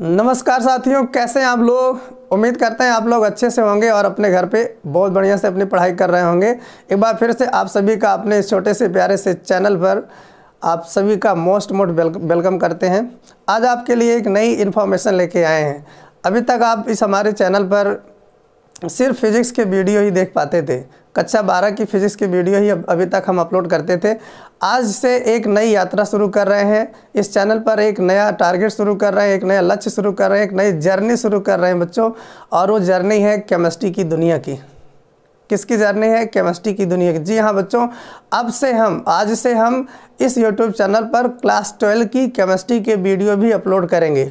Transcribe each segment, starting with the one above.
नमस्कार साथियों कैसे हैं आप लोग उम्मीद करते हैं आप लोग अच्छे से होंगे और अपने घर पे बहुत बढ़िया से अपनी पढ़ाई कर रहे होंगे एक बार फिर से आप सभी का अपने इस छोटे से प्यारे से चैनल पर आप सभी का मोस्ट मोस्ट वेलकम करते हैं आज आपके लिए एक नई इन्फॉर्मेशन लेके आए हैं अभी तक आप इस हमारे चैनल पर सिर्फ फिज़िक्स के वीडियो ही देख पाते थे कक्षा बारह की फिजिक्स की वीडियो ही अभी तक हम अपलोड करते थे आज से एक नई यात्रा शुरू कर रहे हैं इस चैनल पर एक नया टारगेट शुरू कर रहे हैं एक नया लक्ष्य शुरू कर रहे हैं एक नई जर्नी शुरू कर रहे हैं बच्चों और वो जर्नी है केमिस्ट्री की दुनिया की किसकी जर्नी है केमिस्ट्री की दुनिया की जी हाँ बच्चों अब से हम आज से हम इस यूट्यूब चैनल पर क्लास ट्वेल्व की केमिस्ट्री के वीडियो भी अपलोड करेंगे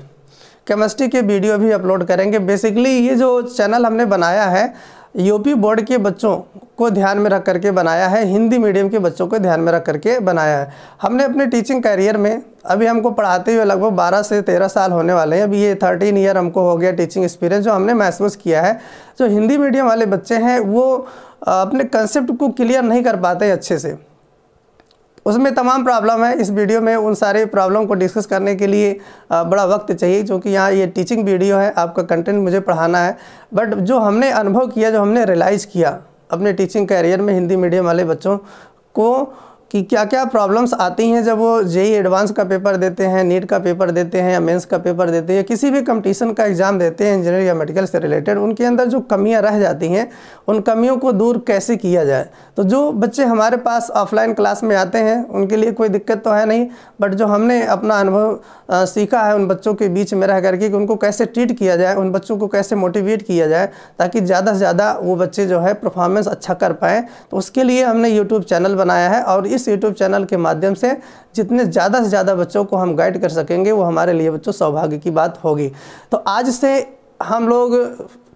केमिस्ट्री के वीडियो भी अपलोड करेंगे बेसिकली ये जो चैनल हमने बनाया है यूपी बोर्ड के बच्चों को ध्यान में रख करके बनाया है हिंदी मीडियम के बच्चों को ध्यान में रख करके बनाया है हमने अपने टीचिंग करियर में अभी हमको पढ़ाते हुए लगभग 12 से 13 साल होने वाले हैं अभी ये 13 ईयर हमको हो गया टीचिंग एक्सपीरियंस जो हमने महसूस किया है जो हिंदी मीडियम वाले बच्चे हैं वो अपने कंसेप्ट को क्लियर नहीं कर पाते अच्छे से उसमें तमाम प्रॉब्लम है इस वीडियो में उन सारे प्रॉब्लम को डिस्कस करने के लिए बड़ा वक्त चाहिए क्योंकि यहाँ ये टीचिंग वीडियो है आपका कंटेंट मुझे पढ़ाना है बट जो हमने अनुभव किया जो हमने रियलाइज़ किया अपने टीचिंग कैरियर में हिंदी मीडियम वाले बच्चों को कि क्या क्या प्रॉब्लम्स आती हैं जब वो जेई एडवांस का पेपर देते हैं नीट का पेपर देते हैं या मेंस का पेपर देते हैं या किसी भी कंपटीशन का एग्ज़ाम देते हैं इंजीनियर या मेडिकल से रिलेटेड उनके अंदर जो कमियां रह जाती हैं उन कमियों को दूर कैसे किया जाए तो जो बच्चे हमारे पास ऑफलाइन क्लास में आते हैं उनके लिए कोई दिक्कत तो है नहीं बट जो हमने अपना अनुभव सीखा है उन बच्चों के बीच में रह करके कि उनको कैसे ट्रीट किया जाए उन बच्चों को कैसे मोटिवेट किया जाए ताकि ज़्यादा से ज़्यादा वो बच्चे जो है परफॉर्मेंस अच्छा कर पाएँ तो उसके लिए हमने यूट्यूब चैनल बनाया है और इस इस यूट्यूब चैनल के माध्यम से जितने ज़्यादा से ज़्यादा बच्चों को हम गाइड कर सकेंगे वो हमारे लिए बच्चों सौभाग्य की बात होगी तो आज से हम लोग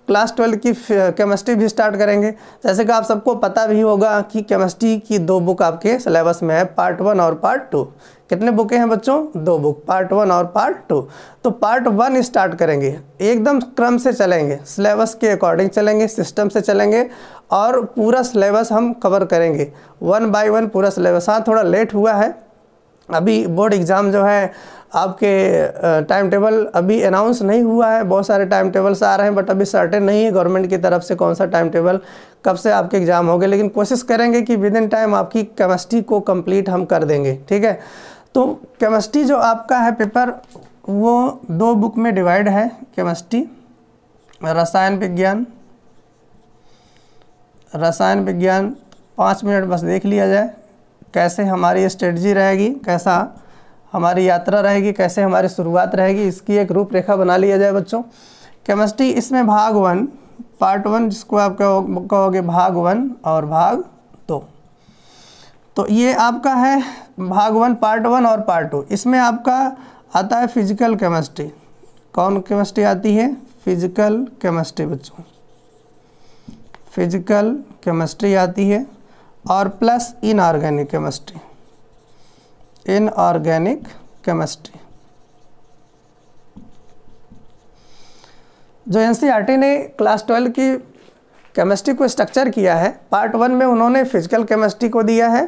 क्लास ट्वेल्व की केमिस्ट्री भी स्टार्ट करेंगे जैसे कि आप सबको पता भी होगा कि केमिस्ट्री की दो बुक आपके सिलेबस में है पार्ट वन और पार्ट टू कितने बुकें हैं बच्चों दो बुक पार्ट वन और पार्ट टू तो पार्ट वन स्टार्ट करेंगे एकदम क्रम से चलेंगे सिलेबस के अकॉर्डिंग चलेंगे सिस्टम से चलेंगे और पूरा सिलेबस हम कवर करेंगे वन बाय वन पूरा सिलेबस हाँ थोड़ा लेट हुआ है अभी बोर्ड एग्ज़ाम जो है आपके टाइम टेबल अभी अनाउंस नहीं हुआ है बहुत सारे टाइम टेबल्स आ रहे हैं बट अभी सर्टेन नहीं है गवर्नमेंट की तरफ से कौन सा टाइम टेबल कब से आपके एग्ज़ाम होंगे लेकिन कोशिश करेंगे कि विद इन टाइम आपकी केमिस्ट्री को कंप्लीट हम कर देंगे ठीक है तो केमिस्ट्री जो आपका है पेपर वो दो बुक में डिवाइड है केमिस्ट्री रसायन विज्ञान रसायन विज्ञान पाँच मिनट बस देख लिया जाए कैसे हमारी स्ट्रेटजी रहेगी कैसा हमारी यात्रा रहेगी कैसे हमारी शुरुआत रहेगी इसकी एक रूपरेखा बना लिया जाए बच्चों केमिस्ट्री इसमें भाग वन पार्ट वन जिसको आप कहोगे भाग वन और भाग दो तो ये आपका है भाग वन पार्ट वन और पार्ट टू इसमें आपका आता है फिजिकल केमिस्ट्री कौन केमिस्ट्री आती है फिजिकल केमिस्ट्री बच्चों फिजिकल केमिस्ट्री आती है और plus inorganic chemistry inorganic chemistry जो एन e ने क्लास ट्वेल्व की केमिस्ट्री को स्ट्रक्चर किया है पार्ट वन में उन्होंने फिजिकल केमिस्ट्री को दिया है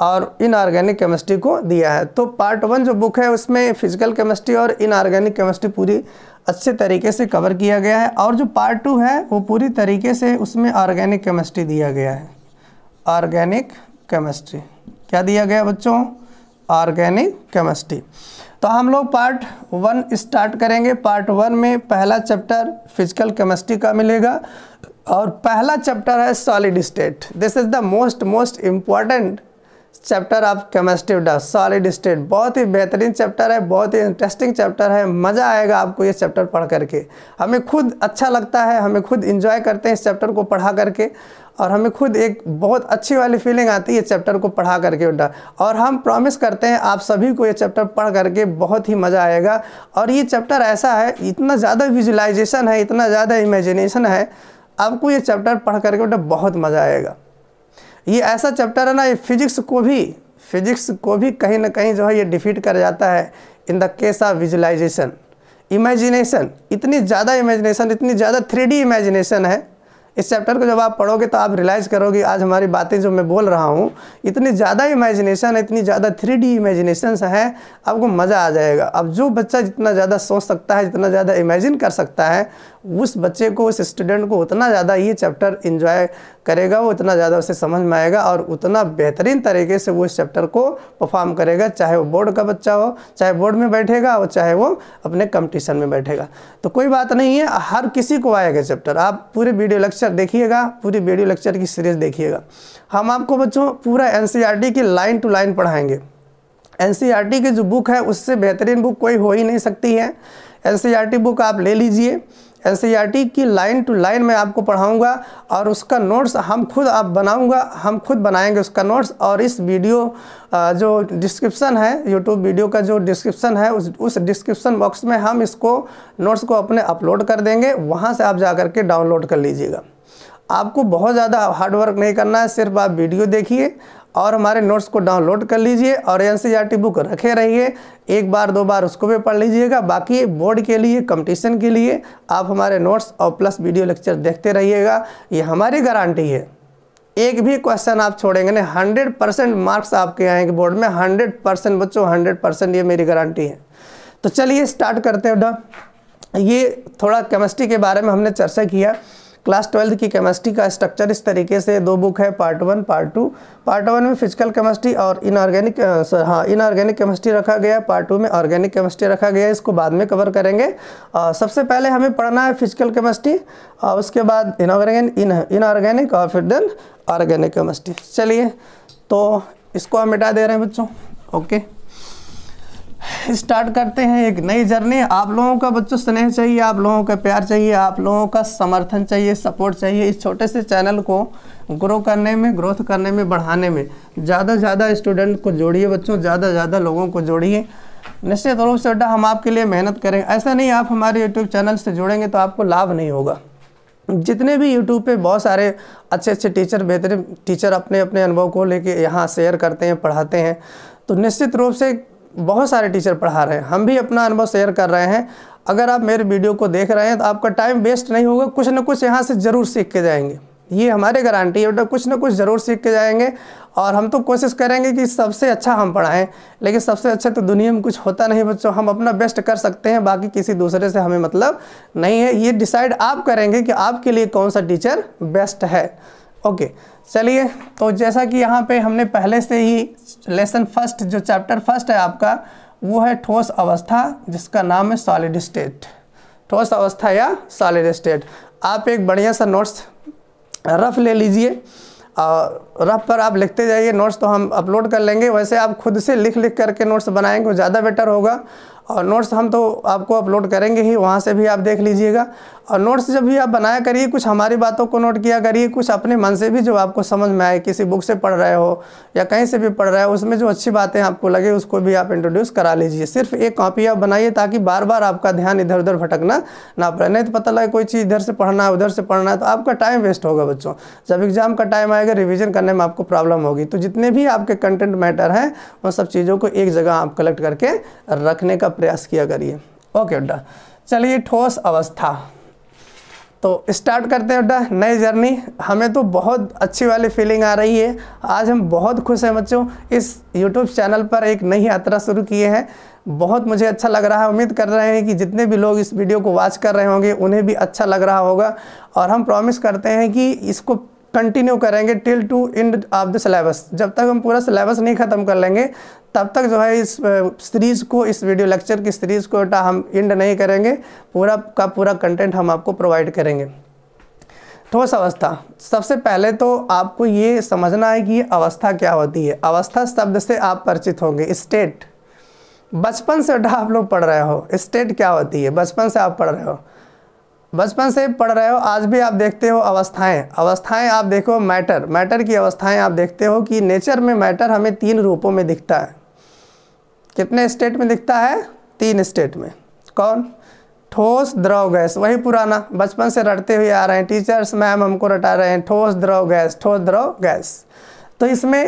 और इनऑर्गेनिक केमिस्ट्री को दिया है तो पार्ट वन जो बुक है उसमें फिजिकल केमिस्ट्री और इनऑर्गेनिक केमिस्ट्री पूरी अच्छे तरीके से कवर किया गया है और जो पार्ट टू है वो पूरी तरीके से उसमें ऑर्गेनिक केमिस्ट्री दिया गया है ऑर्गेनिक केमिस्ट्री क्या दिया गया बच्चों ऑर्गेनिक केमिस्ट्री तो हम लोग पार्ट वन स्टार्ट करेंगे पार्ट वन में पहला चैप्टर फिजिकल केमिस्ट्री का मिलेगा और पहला चैप्टर है solid state this is the most most important chapter of chemistry of solid state बहुत ही बेहतरीन चैप्टर है बहुत ही इंटरेस्टिंग चैप्टर है मज़ा आएगा आपको ये चैप्टर पढ़ करके हमें खुद अच्छा लगता है हमें खुद इंजॉय करते हैं इस चैप्टर को पढ़ा करके और हमें खुद एक बहुत अच्छी वाली फीलिंग आती है चैप्टर को पढ़ा करके उल्टा और हम प्रॉमिस करते हैं आप सभी को ये चैप्टर पढ़ करके बहुत ही मज़ा आएगा और ये चैप्टर ऐसा है इतना ज़्यादा विजुलाइजेशन है इतना ज़्यादा इमेजिनेशन है आपको ये चैप्टर पढ़ करके उल्टा बहुत मज़ा आएगा ये ऐसा चैप्टर है ना ये फिजिक्स को भी फिजिक्स को भी कहीं ना कहीं जो है ये डिफीट कर जाता है in the case of visualization imagination इतनी ज़्यादा इमेजिनेशन इतनी ज़्यादा थ्री इमेजिनेशन है इस चैप्टर को जब आप पढ़ोगे तो आप रियलाइज़ करोगे आज हमारी बातें जो मैं बोल रहा हूँ इतनी ज़्यादा इमेजिनेशन है इतनी ज़्यादा थ्री डी इमेजिनेशन है आपको मज़ा आ जाएगा अब जो बच्चा जितना ज़्यादा सोच सकता है जितना ज़्यादा इमेजिन कर सकता है उस बच्चे को उस स्टूडेंट को उतना ज़्यादा ये चैप्टर इन्जॉय करेगा वो उतना ज़्यादा उसे समझ में आएगा और उतना बेहतरीन तरीके से वो इस चैप्टर को परफॉर्म करेगा चाहे वो बोर्ड का बच्चा हो चाहे बोर्ड में बैठेगा और चाहे वो अपने कंपटीशन में बैठेगा तो कोई बात नहीं है हर किसी को आएगा चैप्टर आप पूरे वीडियो लेक्चर देखिएगा पूरी वीडियो लेक्चर की सीरीज़ देखिएगा हम आपको बच्चों पूरा एन e की लाइन टू लाइन पढ़ाएंगे एन e की जो बुक है उससे बेहतरीन बुक कोई हो ही नहीं सकती है एन बुक e आप ले लीजिए एन e की लाइन टू लाइन मैं आपको पढ़ाऊंगा और उसका नोट्स हम खुद आप बनाऊंगा हम खुद बनाएंगे उसका नोट्स और इस वीडियो जो डिस्क्रिप्शन है यूट्यूब वीडियो का जो डिस्क्रिप्शन है उस उस डिस्क्रिप्शन बॉक्स में हम इसको नोट्स को अपने अपलोड कर देंगे वहाँ से आप जा कर के डाउनलोड कर लीजिएगा आपको बहुत ज़्यादा हार्डवर्क नहीं करना है सिर्फ आप वीडियो देखिए और हमारे नोट्स को डाउनलोड कर लीजिए और एन बुक e रखे रहिए एक बार दो बार उसको भी पढ़ लीजिएगा बाकी बोर्ड के लिए कंपटीशन के लिए आप हमारे नोट्स और प्लस वीडियो लेक्चर देखते रहिएगा ये हमारी गारंटी है एक भी क्वेश्चन आप छोड़ेंगे नहीं हंड्रेड परसेंट मार्क्स आपके आएंगे बोर्ड में हंड्रेड परसेंट बच्चों हंड्रेड परसेंट ये मेरी गारंटी है तो चलिए स्टार्ट करते हैं बेटा ये थोड़ा केमिस्ट्री के बारे में हमने चर्चा किया क्लास ट्वेल्थ की केमिस्ट्री का स्ट्रक्चर इस तरीके से दो बुक है part one part two part one में फिजिकल केमिस्ट्री और इनऑर्गेनिक हाँ इनऑर्गेनिक केमिस्ट्री रखा गया पार्ट टू में ऑर्गेनिक केमिस्ट्री रखा गया इसको बाद में कवर करेंगे और सबसे पहले हमें पढ़ना है फिजिकल केमिस्ट्री और उसके बाद इनऑर्गेनिक इन इनऑर्गेनिक और फिर देन ऑर्गेनिक केमिस्ट्री चलिए तो इसको हम मिटा दे रहे हैं बच्चों ओके स्टार्ट करते हैं एक नई जर्नी आप लोगों का बच्चों स्नेह चाहिए आप लोगों का प्यार चाहिए आप लोगों का समर्थन चाहिए सपोर्ट चाहिए इस छोटे से चैनल को ग्रो करने में ग्रोथ करने में बढ़ाने में ज़्यादा से ज़्यादा स्टूडेंट को जोड़िए बच्चों ज़्यादा से ज़्यादा लोगों को जोड़िए निश्चित रूप से हम आपके लिए मेहनत करें ऐसा नहीं आप हमारे यूट्यूब चैनल से जुड़ेंगे तो आपको लाभ नहीं होगा जितने भी यूट्यूब पे बहुत सारे अच्छे अच्छे टीचर बेहतरीन टीचर अपने अपने अनुभव को लेके यहाँ शेयर करते हैं पढ़ाते हैं तो निश्चित रूप से बहुत सारे टीचर पढ़ा रहे हैं हम भी अपना अनुभव शेयर कर रहे हैं अगर आप मेरे वीडियो को देख रहे हैं तो आपका टाइम वेस्ट नहीं होगा कुछ ना कुछ यहाँ से ज़रूर सीख के जाएंगे ये हमारे गारंटी है बेटा कुछ ना कुछ ज़रूर सीख के जाएंगे और हम तो कोशिश करेंगे कि सबसे अच्छा हम पढ़ाएं लेकिन सबसे अच्छा तो दुनिया में कुछ होता नहीं बच्चों हम अपना बेस्ट कर सकते हैं बाकी किसी दूसरे से हमें मतलब नहीं है ये डिसाइड आप करेंगे कि आपके लिए कौन सा टीचर बेस्ट है ओके चलिए तो जैसा कि यहाँ पे हमने पहले से ही लेसन फर्स्ट जो चैप्टर फर्स्ट है आपका वो है ठोस अवस्था जिसका नाम है सॉलिड स्टेट ठोस अवस्था या सॉलिड स्टेट आप एक बढ़िया सा नोट्स रफ ले लीजिए और रफ पर आप लिखते जाइए नोट्स तो हम अपलोड कर लेंगे वैसे आप खुद से लिख लिख करके नोट्स बनाएंगे ज़्यादा बेटर होगा और नोट्स हम तो आपको अपलोड करेंगे ही वहाँ से भी आप देख लीजिएगा और नोट्स जब भी आप बनाया करिए कुछ हमारी बातों को नोट किया करिए कुछ अपने मन से भी जो आपको समझ में आए किसी बुक से पढ़ रहे हो या कहीं से भी पढ़ रहे हो उसमें जो अच्छी बातें आपको लगे उसको भी आप इंट्रोड्यूस करा लीजिए सिर्फ एक कॉपी आप बनाइए ताकि बार बार आपका ध्यान इधर उधर भटकना ना पड़े नहीं तो पता लगे कोई चीज़ इधर से पढ़ना है उधर से पढ़ना है तो आपका टाइम वेस्ट होगा बच्चों जब एग्ज़ाम का टाइम आएगा रिविज़न करने में आपको प्रॉब्लम होगी तो जितने भी आपके कंटेंट मैटर हैं उन सब चीज़ों को एक जगह आप कलेक्ट करके रखने का प्रयास किया करिए ओके डा चलिए ठोस अवस्था तो स्टार्ट करते हैं बेटा नई जर्नी हमें तो बहुत अच्छी वाली फीलिंग आ रही है आज हम बहुत खुश हैं बच्चों इस यूट्यूब चैनल पर एक नई यात्रा शुरू किए हैं बहुत मुझे अच्छा लग रहा है उम्मीद कर रहे हैं कि जितने भी लोग इस वीडियो को वॉच कर रहे होंगे उन्हें भी अच्छा लग रहा होगा और हम प्रॉमिस करते हैं कि इसको कंटिन्यू करेंगे till to end of the syllabus जब तक हम पूरा सिलेबस नहीं ख़त्म कर लेंगे तब तक जो है इस सीरीज़ को इस वीडियो लेक्चर की सीरीज़ को बेटा हम इंड नहीं करेंगे पूरा का पूरा कंटेंट हम आपको प्रोवाइड करेंगे ठोस तो अवस्था सबसे पहले तो आपको ये समझना है कि अवस्था क्या होती है अवस्था शब्द से आप परिचित होंगे स्टेट बचपन से बेटा आप लोग पढ़ रहे हो स्टेट क्या होती है बचपन से आप पढ़ रहे हो बचपन से पढ़ रहे हो आज भी आप देखते हो अवस्थाएं अवस्थाएं आप देखो मैटर मैटर की अवस्थाएं आप देखते हो कि नेचर में मैटर हमें तीन रूपों में दिखता है कितने स्टेट में दिखता है तीन स्टेट में कौन ठोस द्रव गैस वही पुराना बचपन से रटते हुए आ रहे हैं टीचर्स मैम हमको रटा रहे हैं ठोस द्रव गैस ठोस द्रव गैस तो इसमें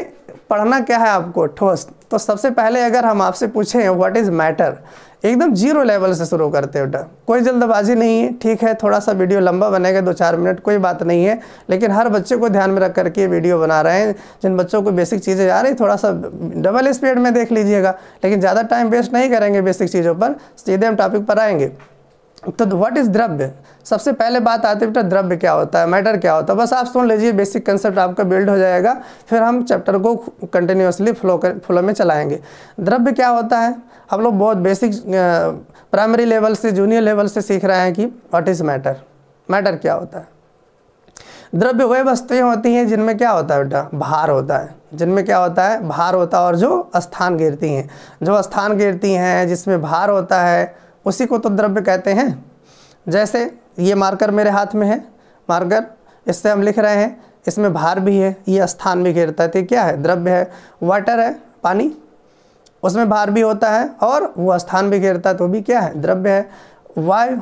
पढ़ना क्या है आपको ठोस तो सबसे पहले अगर हम आपसे पूछें व्हाट इज़ मैटर एकदम जीरो लेवल से शुरू करते हो कोई जल्दबाजी नहीं है ठीक है थोड़ा सा वीडियो लंबा बनेगा दो चार मिनट कोई बात नहीं है लेकिन हर बच्चे को ध्यान में रख करके वीडियो बना रहे हैं जिन बच्चों को बेसिक चीज़ें आ रही थोड़ा सा डबल स्पीड में देख लीजिएगा लेकिन ज़्यादा टाइम वेस्ट नहीं करेंगे बेसिक चीज़ों पर सीधे हम टॉपिक पर आएंगे तो व्हाट इज़ द्रव्य सबसे पहले बात आती है बेटा द्रव्य क्या होता है मैटर क्या होता है बस आप सुन लीजिए बेसिक कंसेप्ट आपका बिल्ड हो जाएगा फिर हम चैप्टर को कंटिन्यूसली फ्लो कर फ्लो में चलाएंगे द्रव्य क्या होता है हम लोग बहुत बेसिक प्राइमरी लेवल से जूनियर लेवल से सीख रहे हैं कि व्हाट इज़ मैटर मैटर क्या होता है द्रव्य वह वस्तुएँ होती हैं जिनमें क्या होता है बेटा भार होता है जिनमें क्या होता है भार होता है और जो स्थान गिरती हैं जो स्थान गिरती हैं जिसमें भार होता है उसी को तो द्रव्य कहते हैं जैसे ये मार्कर मेरे हाथ में है मार्कर इससे हम लिख रहे हैं इसमें भार भी है ये स्थान भी घेरता है तो क्या है द्रव्य है वाटर है पानी उसमें भार भी होता है और वो स्थान भी घेरता है तो भी क्या है द्रव्य है वायु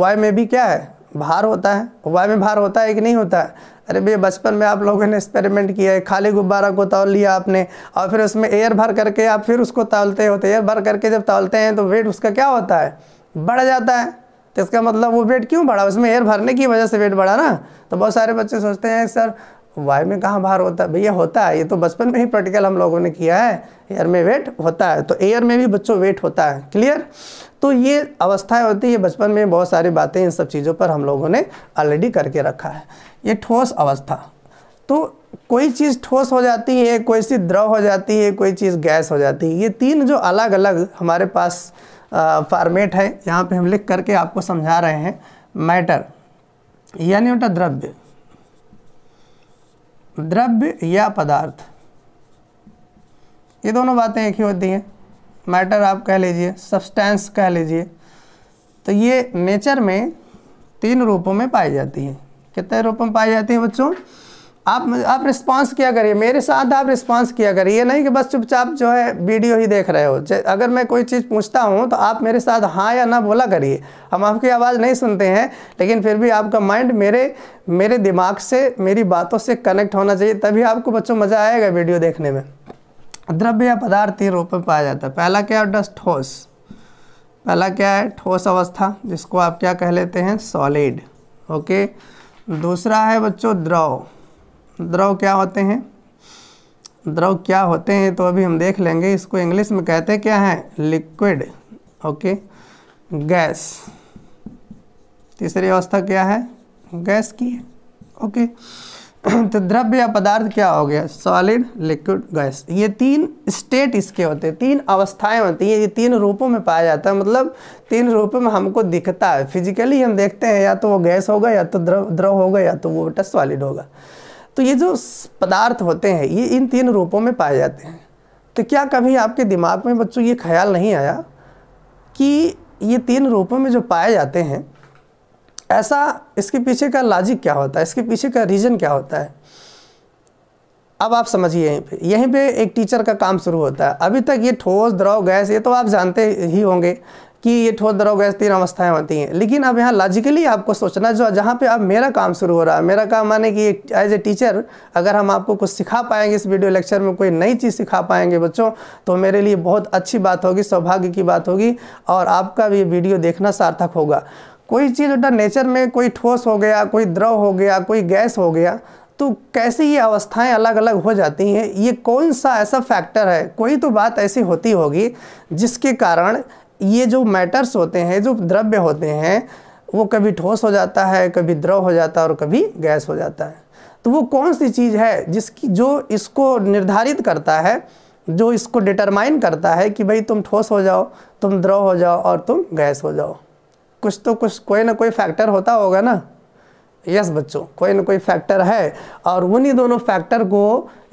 वायु में भी क्या है भार होता है वाई में भार होता है कि नहीं होता है अरे भैया बचपन में आप लोगों ने एक्सपेरिमेंट किया है खाली गुब्बारा को तौल लिया आपने और फिर उसमें एयर भर करके आप फिर उसको तौलते होते तो एयर भर करके जब तौलते हैं तो वेट उसका क्या होता है बढ़ जाता है तो इसका मतलब वो वेट क्यों बढ़ा उसमें एयर भरने की वजह से वेट बढ़ा ना तो बहुत सारे बच्चे सोचते हैं सर वाई में कहाँ भार होता है भैया होता है ये तो बचपन में ही प्रैक्टिकल हम लोगों ने किया है एयर में वेट होता है तो एयर में भी बच्चों वेट होता है क्लियर तो ये अवस्थाएं होती है बचपन में बहुत सारी बातें इन सब चीज़ों पर हम लोगों ने ऑलरेडी करके रखा है ये ठोस अवस्था तो कोई चीज़ ठोस हो जाती है कोई चीज़ द्रव हो जाती है कोई चीज़ गैस हो जाती है ये तीन जो अलग अलग हमारे पास फॉर्मेट है यहाँ पर हम लिख करके आपको समझा रहे हैं मैटर यानी उनका द्रव्य द्रव्य या पदार्थ ये दोनों बातें एक ही होती हैं मैटर आप कह लीजिए सब्सटेंस कह लीजिए तो ये नेचर में तीन रूपों में पाई जाती हैं कितने रूपों में पाई जाती हैं बच्चों आप आप रिस्पांस किया करिए मेरे साथ आप रिस्पांस किया करिए ये नहीं कि बस चुपचाप जो है वीडियो ही देख रहे हो अगर मैं कोई चीज़ पूछता हूँ तो आप मेरे साथ हाँ या ना बोला करिए हम आपकी आवाज़ नहीं सुनते हैं लेकिन फिर भी आपका माइंड मेरे मेरे दिमाग से मेरी बातों से कनेक्ट होना चाहिए तभी आपको बच्चों मज़ा आएगा वीडियो देखने में द्रव्य या पदार्थ तीन रूप में पाया जाता है पहला क्या है डस्ट ठोस पहला क्या है ठोस अवस्था जिसको आप क्या कह लेते हैं सॉलिड ओके दूसरा है बच्चों द्रव द्रव क्या होते हैं द्रव क्या होते हैं तो अभी हम देख लेंगे इसको इंग्लिश में कहते क्या हैं लिक्विड ओके गैस तीसरी अवस्था क्या है गैस की ओके तो द्रव्य या पदार्थ क्या हो गया सॉलिड लिक्विड गैस ये तीन स्टेट इसके होते हैं तीन अवस्थाएं होती हैं ये तीन रूपों में पाया जाता है मतलब तीन रूपों में हमको दिखता है फिजिकली हम देखते हैं या तो वो गैस होगा या तो द्रव द्रव होगा या तो वो बेटा सॉलिड होगा तो ये जो पदार्थ होते हैं ये इन तीन रूपों में पाए जाते हैं तो क्या कभी आपके दिमाग में बच्चों ये ख्याल नहीं आया कि ये तीन रूपों में जो पाए जाते हैं ऐसा इसके पीछे का लॉजिक क्या होता है इसके पीछे का रीज़न क्या होता है अब आप समझिए यहीं पे यहीं पे एक टीचर का काम शुरू होता है अभी तक ये ठोस द्रव गैस ये तो आप जानते ही होंगे कि ये ठोस द्रव गैस तीन अवस्थाएं होती हैं लेकिन अब यहाँ लॉजिकली आपको सोचना जो जहाँ पे अब मेरा काम शुरू हो रहा है मेरा काम माने कि एज ए टीचर अगर हम आपको कुछ सिखा पाएंगे इस वीडियो लेक्चर में कोई नई चीज़ सिखा पाएंगे बच्चों तो मेरे लिए बहुत अच्छी बात होगी सौभाग्य की बात होगी और आपका भी वीडियो देखना सार्थक होगा कोई चीज़ बेटा नेचर में कोई ठोस हो गया कोई द्रव हो गया कोई गैस हो गया तो कैसे ये अवस्थाएं अलग अलग हो जाती हैं ये कौन सा ऐसा फैक्टर है कोई तो बात ऐसी होती होगी जिसके कारण ये जो मैटर्स होते हैं जो द्रव्य होते हैं वो कभी ठोस हो जाता है कभी द्रव हो जाता है और कभी गैस हो जाता है तो वो कौन सी चीज़ है जिसकी जो इसको निर्धारित करता है जो इसको डिटरमाइन करता है कि भाई तुम ठोस हो जाओ तुम द्रव हो जाओ और तुम गैस हो जाओ कुछ तो कुछ कोई ना कोई फैक्टर होता होगा ना यस बच्चों कोई ना कोई फैक्टर है और उन्हीं दोनों फैक्टर को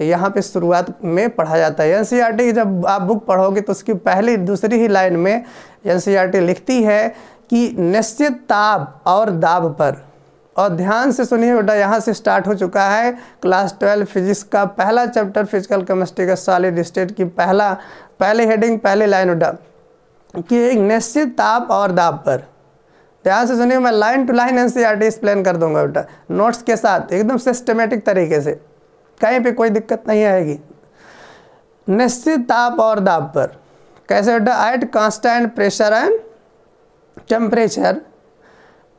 यहाँ पे शुरुआत में पढ़ा जाता है एन e जब आप बुक पढ़ोगे तो उसकी पहली दूसरी ही लाइन में एन e लिखती है कि निश्चित ताप और दाब पर और ध्यान से सुनिए बेटा यहाँ से स्टार्ट हो चुका है क्लास ट्वेल्व फिजिक्स का पहला चैप्टर फिजिकल केमिस्ट्री का सॉलिड स्टेट की पहला पहले हेडिंग पहले लाइन उड्डा कि एक निश्चित ताप और दाब पर ध्यान से सुनिए मैं line to line NCERT explain कर दूंगा बेटा नोट्स के साथ एकदम सिस्टमेटिक तरीके से कहीं पे कोई दिक्कत नहीं आएगी निश्चित ताप और दाब पर कैसे बेटा at constant pressure and temperature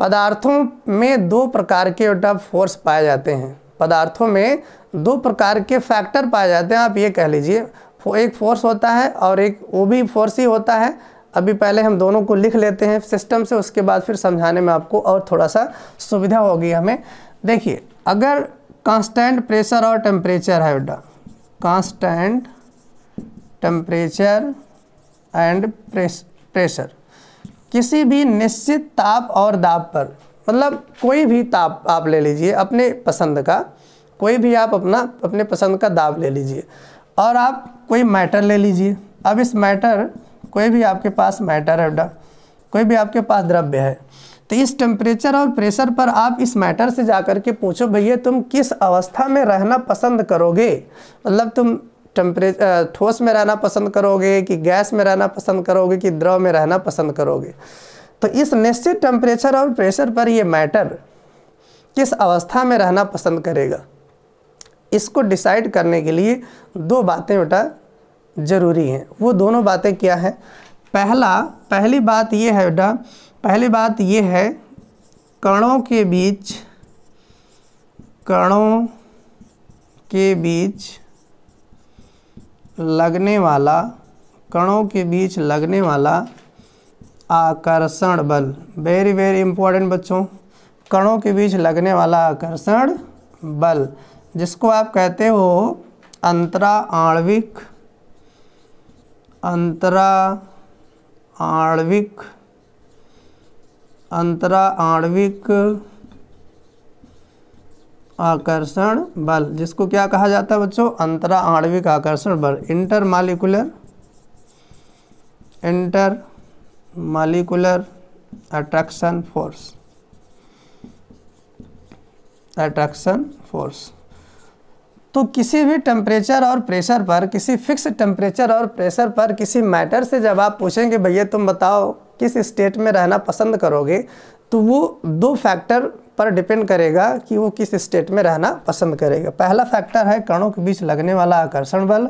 पदार्थों में दो प्रकार के बेटा फोर्स पाए जाते हैं पदार्थों में दो प्रकार के फैक्टर पाए जाते हैं आप ये कह लीजिए एक फोर्स होता है और एक वो भी फोर्स ही होता है अभी पहले हम दोनों को लिख लेते हैं सिस्टम से उसके बाद फिर समझाने में आपको और थोड़ा सा सुविधा होगी हमें देखिए अगर कांस्टेंट प्रेशर और टेम्परेचर है बेटा कांस्टेंट टेम्परेचर एंड प्रेशर किसी भी निश्चित ताप और दाब पर मतलब कोई भी ताप आप ले लीजिए अपने पसंद का कोई भी आप अपना अपने पसंद का दाब ले लीजिए और आप कोई मैटर ले लीजिए अब इस मैटर कोई भी आपके पास मैटर है कोई भी आपके पास द्रव्य है तो इस टेम्परेचर और प्रेशर पर आप इस मैटर से जा कर के पूछो भैया तुम किस अवस्था में रहना पसंद करोगे मतलब तुम टेम्परेचर ठोस में रहना पसंद करोगे कि गैस में रहना पसंद करोगे कि द्रव में रहना पसंद करोगे तो इस निश्चित टेम्परेचर और प्रेशर पर ये मैटर किस अवस्था में रहना पसंद करेगा इसको डिसाइड करने के लिए दो बातें बेटा ज़रूरी हैं वो दोनों बातें क्या है पहला पहली बात ये है बेटा पहली बात ये है कणों के बीच कणों के बीच लगने वाला कणों के बीच लगने वाला आकर्षण बल वेरी वेरी इंपॉर्टेंट बच्चों कणों के बीच लगने वाला आकर्षण बल जिसको आप कहते हो अंतरा आणविक अंतरा आणविक अंतरा आणविक आकर्षण बल जिसको क्या कहा जाता है बच्चों अंतरा आणविक आकर्षण बल intermolecular intermolecular attraction force attraction force तो किसी भी टेम्परेचर और प्रेशर पर किसी फिक्स टेम्परेचर और प्रेशर पर किसी मैटर से जब आप पूछेंगे भैया तुम बताओ किस स्टेट में रहना पसंद करोगे तो वो दो फैक्टर पर डिपेंड करेगा कि वो किस स्टेट में रहना पसंद करेगा पहला फैक्टर है कणों के बीच लगने वाला आकर्षण बल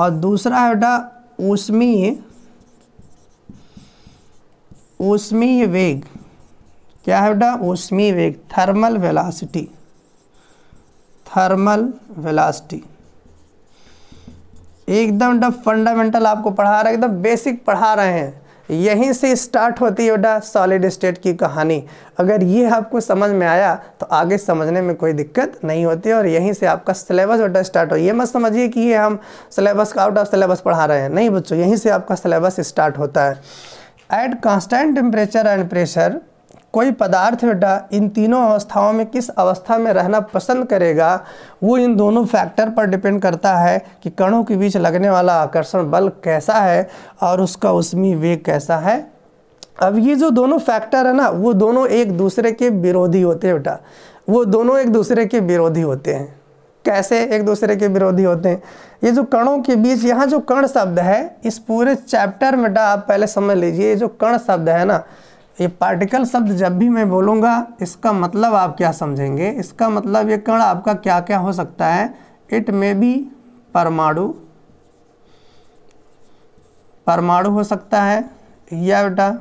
और दूसरा है बेटा ऊष्मीय ऊष्मीय वेग क्या है बेटा ऊष्मीय वेग थर्मल वेलासिटी थर्मल वेलासिटी एकदम डब फंडामेंटल आपको पढ़ा रहे एकदम बेसिक पढ़ा रहे हैं यहीं से स्टार्ट होती है बेटा सॉलिड स्टेट की कहानी अगर ये आपको समझ में आया तो आगे समझने में कोई दिक्कत नहीं होती और यहीं से आपका सिलेबस बेटा स्टार्ट हो ये मत समझिए कि ये हम सिलेबस का आउट ऑफ सिलेबस पढ़ा रहे हैं नहीं बच्चों यहीं से आपका सिलेबस स्टार्ट होता है at constant temperature and pressure कोई पदार्थ बेटा इन तीनों अवस्थाओं में किस अवस्था में रहना पसंद करेगा वो इन दोनों फैक्टर पर डिपेंड करता है कि कणों के बीच लगने वाला आकर्षण बल कैसा है और उसका उसमें वेग कैसा है अब ये जो दोनों फैक्टर है ना वो दोनों एक दूसरे के विरोधी होते हैं बेटा वो दोनों एक दूसरे के विरोधी होते हैं कैसे एक दूसरे के विरोधी होते हैं ये जो कणों के बीच यहाँ जो कण शब्द है इस पूरे चैप्टर में बेटा आप पहले समझ लीजिए ये जो कण शब्द है ना ये पार्टिकल शब्द जब भी मैं बोलूँगा इसका मतलब आप क्या समझेंगे इसका मतलब ये कण आपका क्या क्या हो सकता है इट मे बी परमाणु परमाणु हो सकता है या बेटा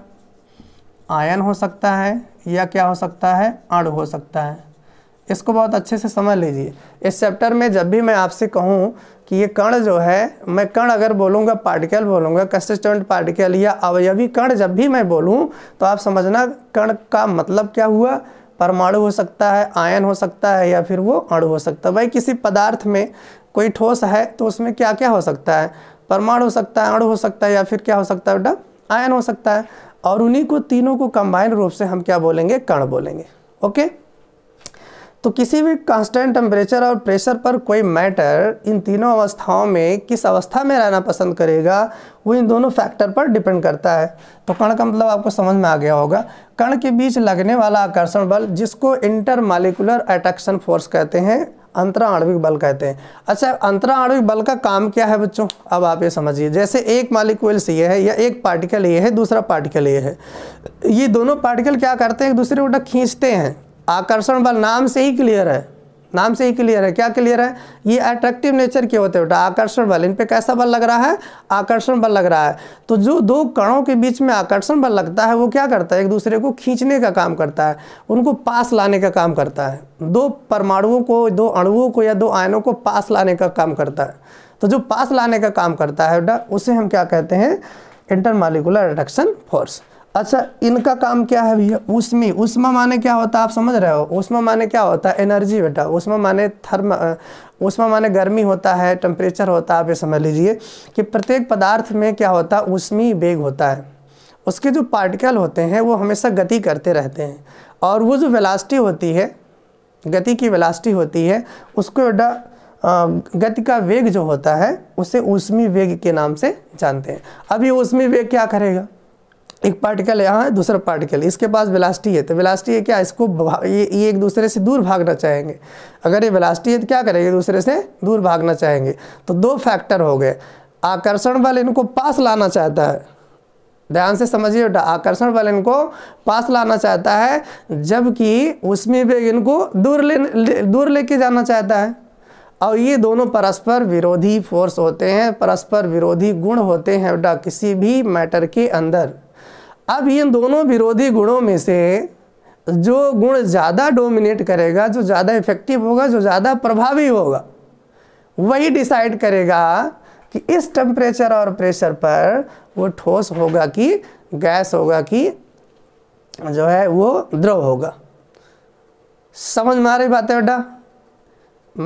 आयन हो सकता है या क्या हो सकता है अणु हो सकता है इसको बहुत अच्छे से समझ लीजिए इस चैप्टर में जब भी मैं आपसे कहूँ कि ये कण जो है मैं कण अगर बोलूँगा पार्टिकल बोलूँगा कंसिस्टेंट पार्टिकल या अवयवी कण जब भी मैं बोलूँ तो आप समझना कण का मतलब क्या हुआ परमाणु हो सकता है आयन हो सकता है या फिर वो अणु हो सकता है भाई किसी पदार्थ में कोई ठोस है तो उसमें क्या क्या हो सकता है परमाणु हो सकता है अणु हो सकता है या फिर क्या हो सकता है बेटा आयन हो सकता है और उन्हीं को तीनों को कंबाइन रूप से हम क्या बोलेंगे कण बोलेंगे ओके तो किसी भी कांस्टेंट टेम्परेचर और प्रेशर पर कोई मैटर इन तीनों अवस्थाओं में किस अवस्था में रहना पसंद करेगा वो इन दोनों फैक्टर पर डिपेंड करता है तो कण का मतलब आपको समझ में आ गया होगा कण के बीच लगने वाला आकर्षण बल जिसको इंटर मालिकुलर अट्रैक्शन फोर्स कहते हैं अंतरा आणविक बल कहते हैं अच्छा अंतरा आणविक बल का काम क्या है बच्चों अब आप ये समझिए जैसे एक से ये है या एक पार्टिकल ये है दूसरा पार्टिकल ये है ये दोनों पार्टिकल क्या करते हैं एक दूसरे को खींचते हैं आकर्षण बल नाम से ही क्लियर है नाम से ही क्लियर है क्या क्लियर है ये अट्रैक्टिव नेचर के होते हैं बेटा आकर्षण बल इन पे कैसा बल लग रहा है आकर्षण बल लग रहा है तो जो दो कणों के बीच में आकर्षण बल लगता है वो क्या करता है एक दूसरे को खींचने का काम करता है उनको पास लाने का काम करता है दो परमाणुओं को दो अणुओं को या दो आयनों को पास लाने का काम करता है तो जो पास लाने का काम करता है बेटा उसे हम क्या कहते हैं इंटरमालिकुलर एडक्शन फोर्स अच्छा इनका काम क्या है भैया उष्मी उष्मा माने क्या होता है आप समझ रहे हो उष्मा माने क्या होता है एनर्जी बेटा उष्मा माने थर्म उष्मा माने गर्मी होता है टेम्परेचर होता है आप ये समझ लीजिए कि प्रत्येक पदार्थ में क्या होता है उष्मी वेग होता है उसके जो पार्टिकल होते हैं वो हमेशा गति करते रहते हैं और वो जो वेलास्टी होती है गति की वेलास्टी होती है उसको बेटा गति का वेग जो होता है उसे उष्मी वेग के नाम से जानते हैं अब ये उष्मी वेग क्या करेगा एक पार्टिकल यहाँ है दूसरा पार्टिकल इसके पास वेलासिटी है तो वेलासिटी है क्या इसको ये ये एक दूसरे से दूर भागना चाहेंगे अगर ये वेलासिटी है तो क्या करेंगे दूसरे से दूर भागना चाहेंगे तो दो फैक्टर हो गए आकर्षण बल इनको पास लाना चाहता है ध्यान से समझिए बेटा आकर्षण बल इनको पास लाना चाहता है जबकि उसमें भी इनको दूर ले, ले दूर लेके जाना चाहता है और ये दोनों परस्पर विरोधी फोर्स होते हैं परस्पर विरोधी गुण होते हैं बेटा किसी भी मैटर के अंदर अब इन दोनों विरोधी गुणों में से जो गुण ज़्यादा डोमिनेट करेगा जो ज़्यादा इफेक्टिव होगा जो ज़्यादा प्रभावी होगा वही डिसाइड करेगा कि इस टेम्परेचर और प्रेशर पर वो ठोस होगा कि गैस होगा कि जो है वो द्रव होगा समझ में आ रही बात है बेटा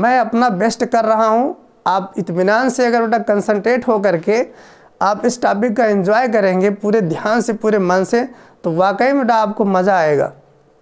मैं अपना बेस्ट कर रहा हूँ आप इतमान से अगर बेटा कंसनट्रेट हो करके आप इस टॉपिक का एंजॉय करेंगे पूरे ध्यान से पूरे मन से तो वाकई में तो आपको मज़ा आएगा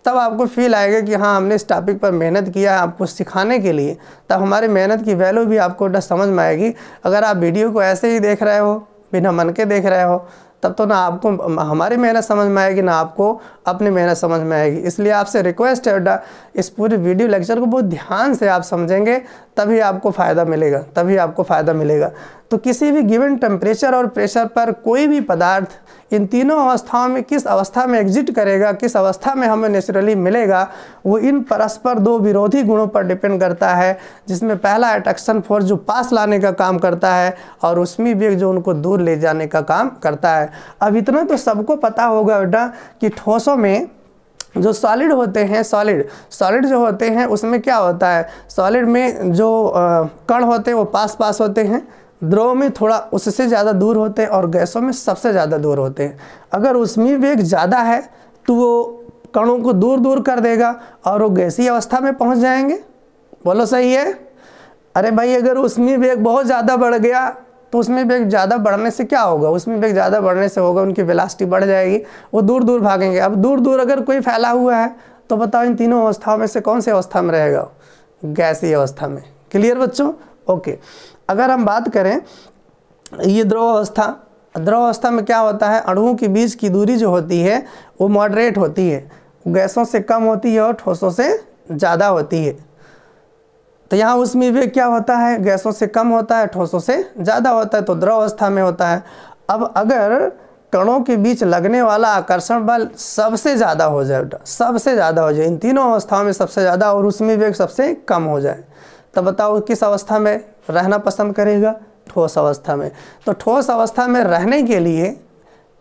तब आपको फील आएगा कि हाँ हमने इस टॉपिक पर मेहनत किया है आपको सिखाने के लिए तब हमारे मेहनत की वैल्यू भी आपको समझ में आएगी अगर आप वीडियो को ऐसे ही देख रहे हो बिना मन के देख रहे हो तब तो ना आपको हमारी मेहनत समझ में आएगी ना आपको अपनी मेहनत समझ में आएगी इसलिए आपसे रिक्वेस्ट है इस पूरे वीडियो लेक्चर को बहुत ध्यान से आप समझेंगे तभी आपको फ़ायदा मिलेगा तभी आपको फ़ायदा मिलेगा तो किसी भी गिवन टेम्परेचर और प्रेशर पर कोई भी पदार्थ इन तीनों अवस्थाओं में किस अवस्था में एग्जिट करेगा किस अवस्था में हमें नेचुरली मिलेगा वो इन परस्पर दो विरोधी गुणों पर डिपेंड करता है जिसमें पहला एट्रैक्शन फोर्स जो पास लाने का काम करता है और उसमें भी जो उनको दूर ले जाने का काम करता है अब इतना तो सबको पता होगा बेटा कि ठोसों में जो सॉलिड होते हैं सॉलिड सॉलिड जो होते हैं उसमें क्या होता है सॉलिड में जो कण होते हैं वो पास पास होते हैं द्रव में थोड़ा उससे ज़्यादा दूर होते हैं और गैसों में सबसे ज़्यादा दूर होते हैं अगर उसमें वेग ज़्यादा है तो वो कणों को दूर दूर कर देगा और वो गैसी अवस्था में पहुँच जाएंगे बोलो सही है अरे भाई अगर उसमें वेग बहुत ज़्यादा बढ़ गया तो उसमें वेग ज़्यादा बढ़ने से क्या होगा उसमें वेग ज़्यादा बढ़ने से होगा उनकी वेलासिटी बढ़ जाएगी वो दूर दूर भागेंगे अब दूर दूर अगर कोई फैला हुआ है तो बताओ इन तीनों अवस्थाओं में से कौन सी अवस्था में रहेगा गैसी अवस्था में क्लियर बच्चों ओके अगर हम बात करें ये द्रव अवस्था द्रव अवस्था में क्या होता है अणुओं के बीच की दूरी जो होती है वो मॉडरेट होती है गैसों से कम होती है और ठोसों से ज़्यादा होती है तो यहाँ उसमें भी क्या होता है गैसों से कम होता है ठोसों से ज़्यादा होता है तो द्रव अवस्था में होता है अब अगर कणों के बीच लगने वाला आकर्षण बल सबसे ज़्यादा हो जाए सबसे ज़्यादा हो जाए इन तीनों अवस्थाओं में सबसे ज़्यादा और उसमें वेग सबसे कम हो जाए तो बताओ किस अवस्था में रहना पसंद करेगा ठोस अवस्था में तो ठोस अवस्था में रहने के लिए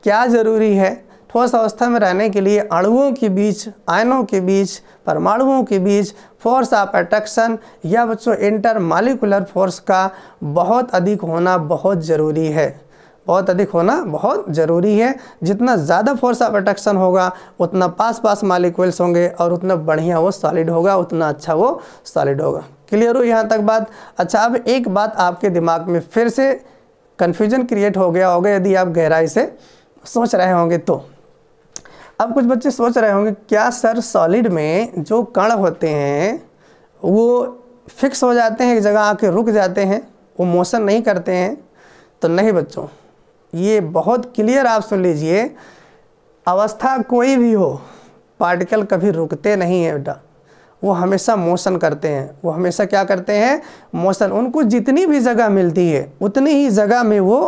क्या ज़रूरी है ठोस अवस्था में रहने के लिए अणुओं के बीच आयनों के बीच परमाणुओं के बीच फोर्स ऑफ अट्रैक्शन या बच्चों इंटर मालिकुलर फोर्स का बहुत अधिक होना बहुत ज़रूरी है बहुत अधिक होना बहुत ज़रूरी है जितना ज़्यादा फोर्स ऑफ अट्रैक्शन होगा उतना पास पास मालिकुल्स होंगे और उतना बढ़िया वो सॉलिड होगा उतना अच्छा वो सॉलिड होगा क्लियर हो यहाँ तक बात अच्छा अब एक बात आपके दिमाग में फिर से कन्फ्यूजन क्रिएट हो गया होगा यदि आप गहराई से सोच रहे होंगे तो अब कुछ बच्चे सोच रहे होंगे क्या सर सॉलिड में जो कण होते हैं वो फिक्स हो जाते हैं एक जगह आके रुक जाते हैं वो मोशन नहीं करते हैं तो नहीं बच्चों ये बहुत क्लियर आप सुन लीजिए अवस्था कोई भी हो पार्टिकल कभी रुकते नहीं है बेटा वो हमेशा मोशन करते हैं वो हमेशा क्या करते हैं मोशन उनको जितनी भी जगह मिलती है उतनी ही जगह में वो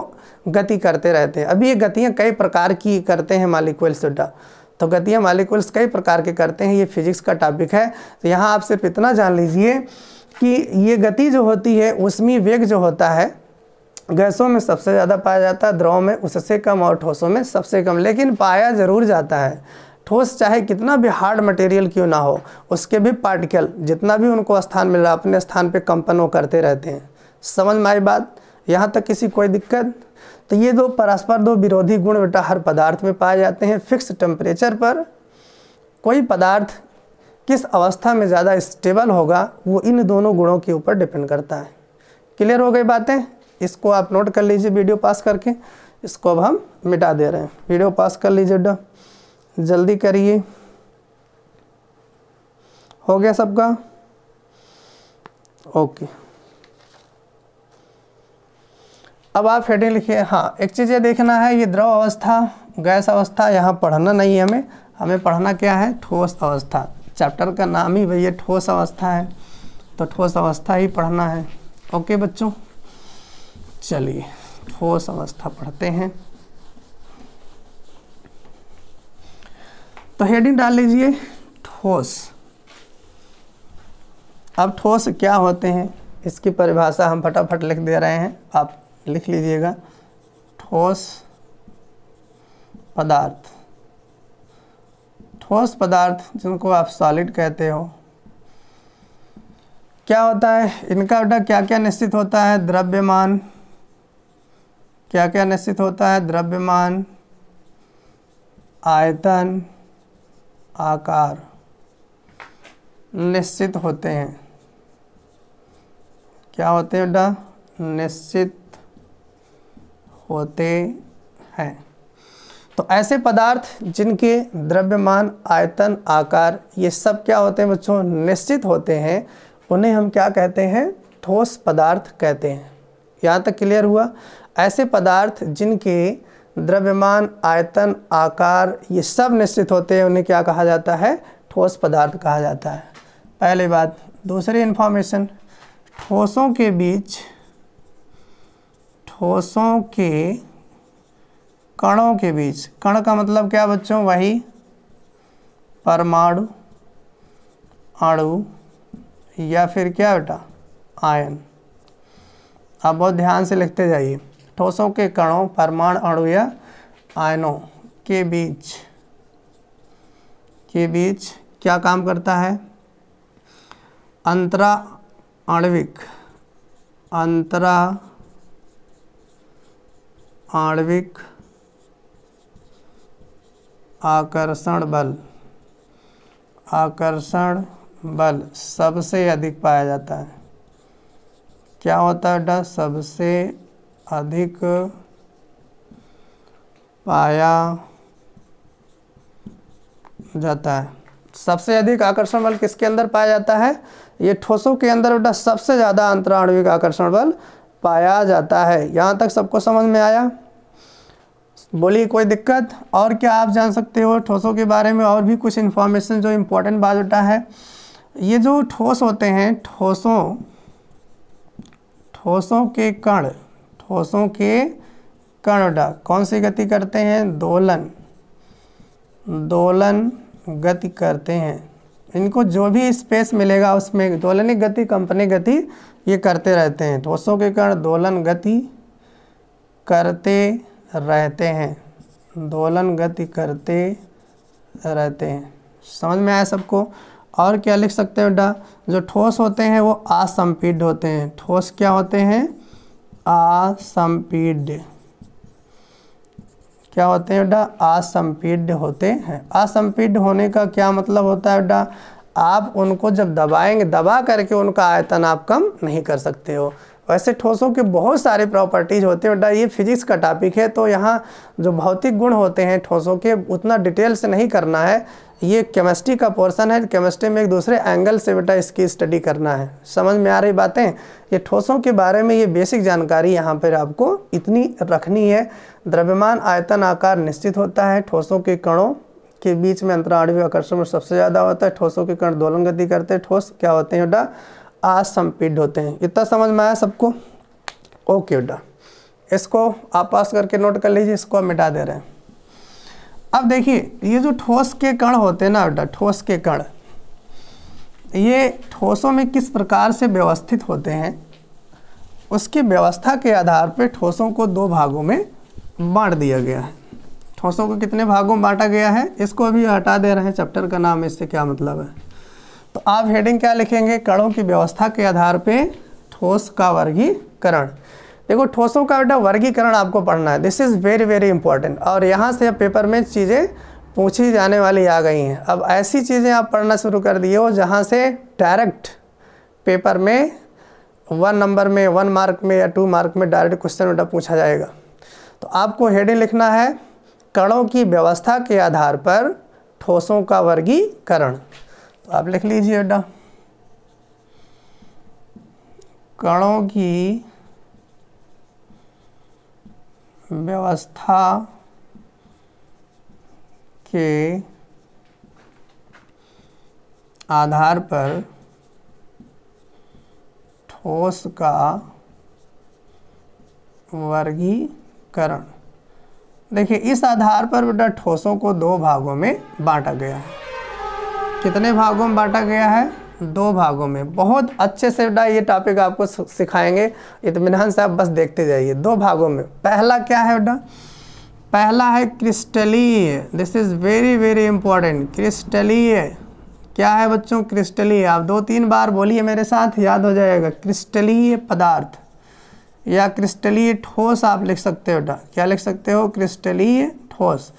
गति करते रहते हैं अभी ये गतियाँ कई प्रकार की करते हैं मालिक्वेल सुड्डा तो गतियाँ मालिकुल्स कई प्रकार के करते हैं ये फिजिक्स का टॉपिक है तो यहाँ आप सिर्फ इतना जान लीजिए कि ये गति जो होती है उसमें वेग जो होता है गैसों में सबसे ज़्यादा पाया जाता है द्रव में उससे कम और ठोसों में सबसे कम लेकिन पाया ज़रूर जाता है ठोस चाहे कितना भी हार्ड मटेरियल क्यों ना हो उसके भी पार्टिकल जितना भी उनको स्थान मिल रहा अपने स्थान पे कंपन वो करते रहते हैं समझ में आई बात यहाँ तक किसी कोई दिक्कत तो ये दो परस्पर दो विरोधी गुण बेटा हर पदार्थ में पाए जाते हैं फिक्स टेम्परेचर पर कोई पदार्थ किस अवस्था में ज़्यादा स्टेबल होगा वो इन दोनों गुणों के ऊपर डिपेंड करता है क्लियर हो गई बातें इसको आप नोट कर लीजिए वीडियो पास करके इसको अब हम मिटा दे रहे हैं वीडियो पास कर लीजिए डा जल्दी करिए हो गया सबका ओके अब आप हेडिंग लिखिए हाँ एक चीज़ ये देखना है ये द्रव अवस्था गैस अवस्था यहाँ पढ़ना नहीं है हमें हमें पढ़ना क्या है ठोस अवस्था चैप्टर का नाम ही भैया ठोस अवस्था है तो ठोस अवस्था ही पढ़ना है ओके बच्चों चलिए ठोस अवस्था पढ़ते हैं तो हेडिंग डाल लीजिए ठोस अब ठोस क्या होते हैं इसकी परिभाषा हम फटाफट लिख दे रहे हैं आप लिख लीजिएगा ठोस पदार्थ ठोस पदार्थ जिनको आप सॉलिड कहते हो क्या होता है इनका बेटा क्या क्या निश्चित होता है द्रव्यमान क्या क्या निश्चित होता है द्रव्यमान आयतन आकार निश्चित होते हैं क्या होते हैं बेटा निश्चित होते हैं तो ऐसे पदार्थ जिनके द्रव्यमान आयतन आकार ये सब क्या होते हैं बच्चों निश्चित होते हैं उन्हें हम क्या कहते हैं ठोस पदार्थ कहते हैं यहाँ तक क्लियर हुआ ऐसे पदार्थ जिनके द्रव्यमान आयतन आकार ये सब निश्चित होते हैं उन्हें क्या कहा जाता है ठोस पदार्थ कहा जाता है पहली बात दूसरी इन्फॉर्मेशन ठोसों के बीच ठोसों के कणों के बीच कण का मतलब क्या बच्चों वही परमाणु अणु या फिर क्या बेटा आयन आप बहुत ध्यान से लिखते जाइए ठोसों के कणों परमाणु अणु या आयनों के बीच के बीच क्या काम करता है अंतरा आणविक अंतरा आणविक आकर्षण बल आकर्षण बल सबसे अधिक पाया जाता है क्या होता है डा सबसे अधिक पाया जाता है सबसे अधिक आकर्षण बल किसके अंदर पाया जाता है ये ठोसों के अंदर बेटा सबसे ज़्यादा अंतराणविक आकर्षण बल पाया जाता है यहाँ तक सबको समझ में आया बोली कोई दिक्कत और क्या आप जान सकते हो ठोसों के बारे में और भी कुछ इन्फॉर्मेशन जो इम्पोर्टेंट बात होता है ये जो ठोस होते हैं ठोसों ठोसों के कण ठोसों के कण कौन सी गति करते हैं दोलन दोलन गति करते हैं इनको जो भी स्पेस मिलेगा उसमें दोलनिक गति कंपनी गति ये करते रहते हैं ठोसों के कारण दोलन गति करते रहते हैं दोलन गति करते रहते हैं समझ में आया सबको और क्या लिख सकते हैं बेटा जो ठोस होते हैं वो असंपीड होते हैं ठोस क्या होते हैं असंपीड क्या होते हैं बेटा असंपीड होते हैं असंपीड होने का क्या मतलब होता है बेटा आप उनको जब दबाएंगे दबा करके उनका आयतन आप कम नहीं कर सकते हो वैसे ठोसों के बहुत सारे प्रॉपर्टीज़ होते हैं बेटा ये फिजिक्स का टॉपिक है तो यहाँ जो भौतिक गुण होते हैं ठोसों के उतना डिटेल से नहीं करना है ये केमिस्ट्री का पोर्सन है केमिस्ट्री में एक दूसरे एंगल से बेटा इसकी स्टडी करना है समझ में आ रही बातें ये ठोसों के बारे में ये बेसिक जानकारी यहाँ पर आपको इतनी रखनी है द्रव्यमान आयतन आकार निश्चित होता है ठोसों के कणों के बीच में अंतराणु आकर्षण में सबसे ज़्यादा होता है ठोसों के कण दोलन गति करते हैं ठोस क्या होते हैं बेटा असंपीड होते हैं इतना समझ में आया सबको ओके बेटा इसको आप पास करके नोट कर लीजिए इसको हम मिटा दे रहे हैं अब देखिए ये जो ठोस के कण होते हैं ना बेटा ठोस के कण ये ठोसों में किस प्रकार से व्यवस्थित होते हैं उसकी व्यवस्था के आधार पर ठोसों को दो भागों में बांट दिया गया है ठोसों को कितने भागों में बांटा गया है इसको अभी हटा दे रहे हैं चैप्टर का नाम इससे क्या मतलब है तो आप हेडिंग क्या लिखेंगे कणों की व्यवस्था के आधार पर ठोस का वर्गीकरण देखो ठोसों का बेटा वर्गीकरण आपको पढ़ना है this is very very important और यहाँ से अब पेपर में चीज़ें पूछी जाने वाली आ गई हैं अब ऐसी चीज़ें आप पढ़ना शुरू कर दिए हो जहाँ से डायरेक्ट पेपर में वन नंबर में वन मार्क में या टू मार्क में डायरेक्ट क्वेश्चन बेटा पूछा जाएगा तो आपको हेडिंग लिखना है कणों की व्यवस्था के आधार पर ठोसों का वर्गीकरण तो आप लिख लीजिए बेटा कणों की व्यवस्था के आधार पर ठोस का वर्गीकरण देखिए इस आधार पर बेटा ठोसों को दो भागों में बांटा गया है कितने भागों में बांटा गया है दो भागों में बहुत अच्छे से बेटा ये टॉपिक आपको सिखाएंगे इतमान से आप बस देखते जाइए दो भागों में पहला क्या है बेटा पहला है क्रिस्टलीय this is very very important क्रिस्टलीय क्या है बच्चों क्रिस्टलीय आप दो तीन बार बोलिए मेरे साथ याद हो जाएगा क्रिस्टलीय पदार्थ या क्रिस्टलीय ठोस आप लिख सकते हो बेटा क्या लिख सकते हो क्रिस्टलीय ठोस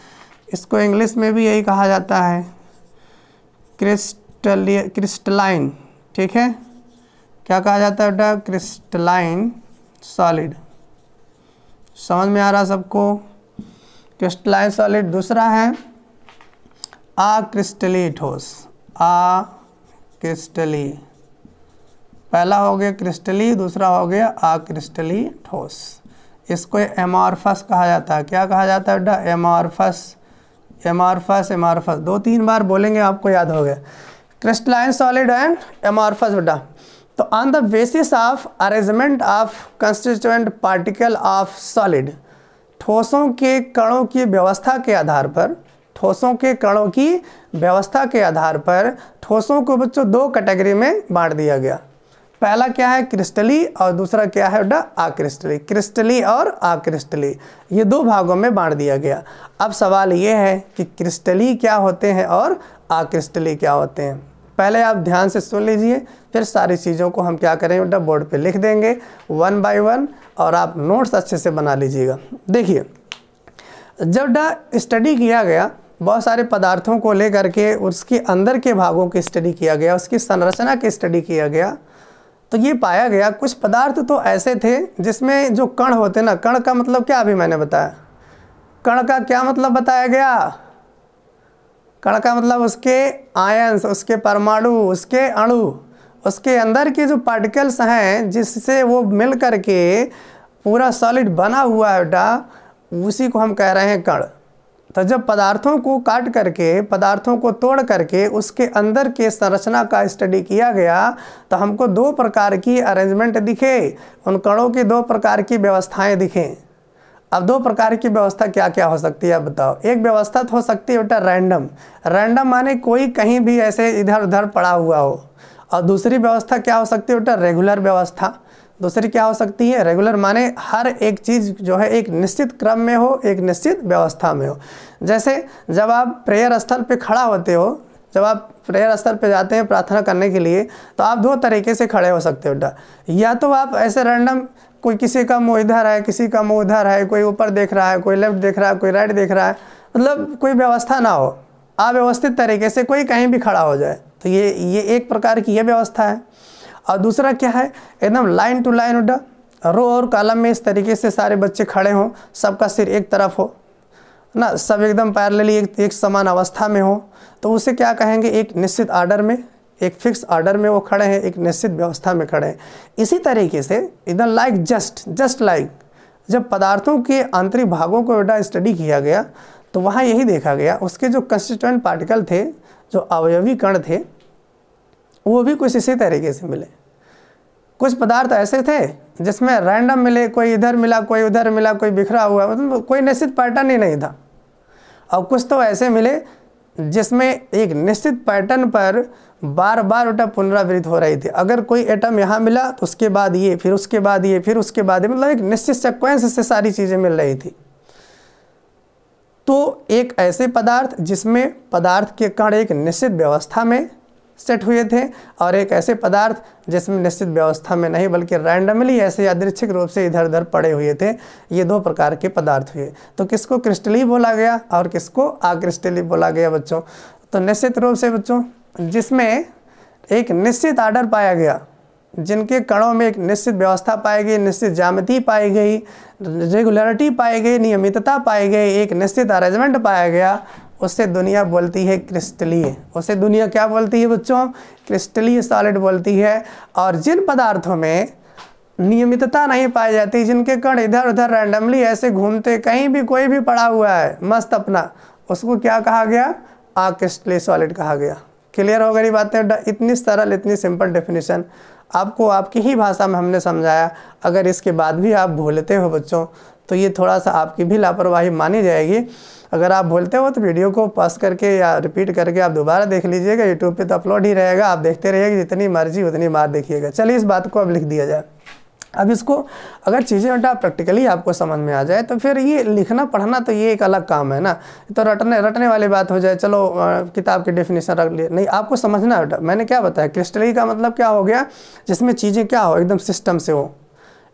इसको इंग्लिश में भी यही कहा जाता है क्रिस्ट क्रिस्टल क्रिस्टलाइन ठीक है क्या कहा जाता है बेटा क्रिस्टलाइन सॉलिड समझ में आ रहा सबको क्रिस्टलाइन सॉलिड दूसरा है आ क्रिस्टली ठोस आ क्रिस्टली पहला हो गया क्रिस्टली दूसरा हो गया आ क्रिस्टली ठोस इसको एमारफस कहा जाता है क्या कहा जाता है बेटा एमारफस एमारफस एमारफस दो तीन बार बोलेंगे आपको याद हो गया क्रिस्टलाइन सॉलिड एंड एमॉर्फस बेटा तो on the basis of arrangement of constituent particle of solid ठोसों के कणों की व्यवस्था के आधार पर ठोसों के कणों की व्यवस्था के आधार पर ठोसों को बच्चों दो कैटेगरी में बांट दिया गया पहला क्या है क्रिस्टली और दूसरा क्या है बेटा आक्रिस्टली क्रिस्टली और आक्रिस्टली ये दो भागों में बांट दिया गया अब सवाल ये है कि क्रिस्टली क्या होते हैं और आक्रिस्टली क्या होते हैं पहले आप ध्यान से सुन लीजिए फिर सारी चीज़ों को हम क्या करेंगे बेटा बोर्ड पे लिख देंगे वन बाय वन और आप नोट्स अच्छे से बना लीजिएगा देखिए जब डा स्टडी किया गया बहुत सारे पदार्थों को लेकर के उसके अंदर के भागों की स्टडी किया गया उसकी संरचना की स्टडी किया गया तो ये पाया गया कुछ पदार्थ तो ऐसे थे जिसमें जो कण होते ना कण का मतलब क्या अभी मैंने बताया कण का क्या मतलब बताया गया कण का मतलब उसके आयंस उसके परमाणु उसके अणु उसके अंदर के जो पार्टिकल्स हैं जिससे वो मिल कर के पूरा सॉलिड बना हुआ है बेटा उसी को हम कह रहे हैं कण तो जब पदार्थों को काट करके पदार्थों को तोड़ करके उसके अंदर के संरचना का स्टडी किया गया तो हमको दो प्रकार की अरेंजमेंट दिखे उन कणों की दो प्रकार की व्यवस्थाएं दिखें अब दो प्रकार की व्यवस्था क्या क्या हो सकती है बताओ एक व्यवस्था तो हो सकती है बेटा रैंडम रैंडम माने कोई कहीं भी ऐसे इधर उधर पड़ा हुआ हो और दूसरी व्यवस्था क्या हो सकती है बेटा रेगुलर व्यवस्था दूसरी क्या हो सकती है रेगुलर माने हर एक चीज़ जो है एक निश्चित क्रम में हो एक निश्चित व्यवस्था में हो जैसे जब आप प्रेयर स्थल पर खड़ा होते हो जब आप प्रेयर स्थल पर जाते हैं प्रार्थना करने के लिए तो आप दो तरीके से खड़े हो सकते हो बेटा या तो आप ऐसे रैंडम कोई किसी का मुँह इधर है किसी का मुँह उधर है कोई ऊपर देख रहा है कोई लेफ्ट देख रहा है कोई राइट देख रहा है मतलब कोई व्यवस्था ना हो अव्यवस्थित तरीके से कोई कहीं भी खड़ा हो जाए तो ये ये एक प्रकार की ये व्यवस्था है और दूसरा क्या है एकदम लाइन टू लाइन उठा रो और कालम में इस तरीके से सारे बच्चे खड़े हों सबका सिर एक तरफ हो ना सब एकदम पैरेलली एक, एक समान अवस्था में हो तो उसे क्या कहेंगे एक निश्चित आर्डर में एक फिक्स ऑर्डर में वो खड़े हैं एक निश्चित व्यवस्था में खड़े हैं इसी तरीके से इधर लाइक जस्ट जस्ट लाइक जब पदार्थों के आंतरिक भागों को बेटा स्टडी किया गया तो वहाँ यही देखा गया उसके जो कंस्टिट्यूंट पार्टिकल थे जो अवयवी कण थे वो भी कुछ इसी तरीके से मिले कुछ पदार्थ ऐसे थे जिसमें रैंडम मिले कोई इधर मिला कोई उधर मिला कोई बिखरा हुआ मतलब कोई निश्चित पैटर्न ही नहीं था और कुछ तो ऐसे मिले जिसमें एक निश्चित पैटर्न पर बार बार उटा पुनरावृत्त हो रही थी अगर कोई एटम यहाँ मिला तो उसके बाद ये फिर उसके बाद ये फिर उसके बाद ये मतलब एक निश्चित सिक्वेंस से सारी चीज़ें मिल रही थी तो एक ऐसे पदार्थ जिसमें पदार्थ के कण एक निश्चित व्यवस्था में सेट हुए थे और एक ऐसे पदार्थ जिसमें निश्चित व्यवस्था में नहीं बल्कि रैंडमली ऐसे यादृच्छिक रूप से इधर उधर पड़े हुए थे ये दो प्रकार के पदार्थ हुए तो किसको क्रिस्टली बोला गया और किसको आक्रिस्टली बोला गया बच्चों तो निश्चित रूप से बच्चों जिसमें एक निश्चित आर्डर पाया गया जिनके कणों में एक निश्चित व्यवस्था पाई गई निश्चित जामिति पाई गई रेगुलरिटी पाई गई नियमितता पाई गई एक निश्चित अरेंजमेंट पाया गया उससे दुनिया बोलती है क्रिस्टलीय उसे दुनिया क्या बोलती है बच्चों क्रिस्टलीय सॉलिड बोलती है और जिन पदार्थों में नियमितता नहीं पाई जाती जिनके कण इधर उधर रैंडमली ऐसे घूमते कहीं भी कोई भी पड़ा हुआ है मस्त अपना उसको क्या कहा गया क्रिस्टली सॉलिड कहा गया क्लियर हो गई बातें इतनी सरल इतनी सिंपल डेफिनेशन आपको आपकी ही भाषा में हमने समझाया अगर इसके बाद भी आप भूलते हो बच्चों तो ये थोड़ा सा आपकी भी लापरवाही मानी जाएगी अगर आप भूलते हो तो वीडियो को पास करके या रिपीट करके आप दोबारा देख लीजिएगा यूट्यूब पे तो अपलोड ही रहेगा आप देखते रहिएगा जितनी मर्जी उतनी बार देखिएगा चलिए इस बात को अब लिख दिया जाए अब इसको अगर चीज़ें बेटा प्रैक्टिकली आपको समझ में आ जाए तो फिर ये लिखना पढ़ना तो ये एक अलग काम है ना तो रटने रटने वाली बात हो जाए चलो किताब की डेफिनेशन रख लिए नहीं आपको समझना बेटा मैंने क्या बताया क्रिस्टली का मतलब क्या हो गया जिसमें चीज़ें क्या हो एकदम सिस्टम से हो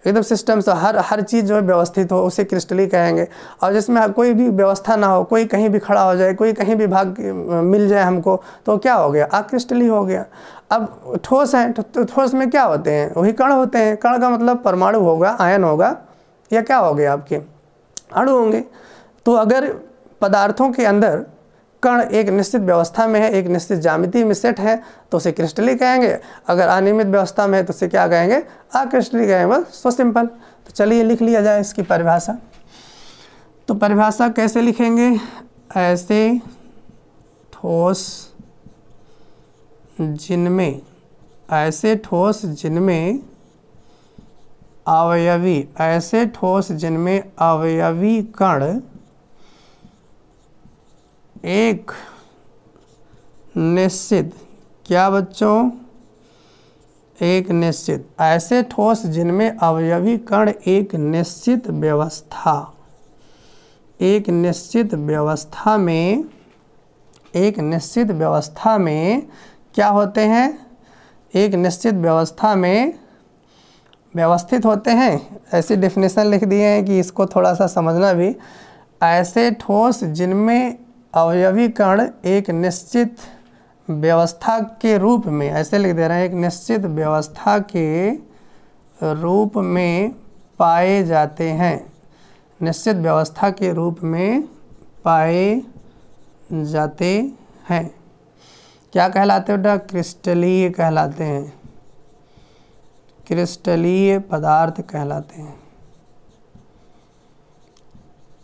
एकदम सिस्टम से तो हर हर चीज़ जो है व्यवस्थित हो उसे क्रिस्टली कहेंगे और जिसमें कोई भी व्यवस्था ना हो कोई कहीं भी खड़ा हो जाए कोई कहीं भी भाग मिल जाए हमको तो क्या हो गया आक्रिस्टली हो गया अब ठोस हैं तो, तो ठोस में क्या होते हैं वही कण होते हैं कण का मतलब परमाणु होगा आयन होगा या क्या हो गया आपके अणु होंगे तो अगर पदार्थों के अंदर कण एक निश्चित व्यवस्था में है एक निश्चित जामिति में सेट है तो उसे क्रिस्टली कहेंगे अगर अनियमित व्यवस्था में है तो उसे क्या कहेंगे अक्रिस्टली कहेंगे बस मतलब सो सिंपल तो चलिए लिख लिया जाए इसकी परिभाषा तो परिभाषा कैसे लिखेंगे ऐसे ठोस जिनमें ऐसे ठोस जिनमें अवयवी ऐसे ठोस जिनमें अवयवी कण एक निश्चित क्या बच्चों एक निश्चित ऐसे ठोस जिनमें अवयवी कण एक निश्चित व्यवस्था एक निश्चित व्यवस्था में एक निश्चित व्यवस्था में क्या होते हैं एक निश्चित व्यवस्था में व्यवस्थित होते हैं ऐसी डिफिनेशन लिख दिए हैं कि इसको थोड़ा सा समझना भी ऐसे ठोस जिनमें अवयवी कण एक निश्चित व्यवस्था के रूप में ऐसे लिख दे रहे हैं एक निश्चित व्यवस्था के रूप में पाए जाते हैं निश्चित व्यवस्था के रूप में पाए जाते हैं क्या कहलाते बेटा क्रिस्टलीय कहलाते हैं क्रिस्टलीय पदार्थ कहलाते हैं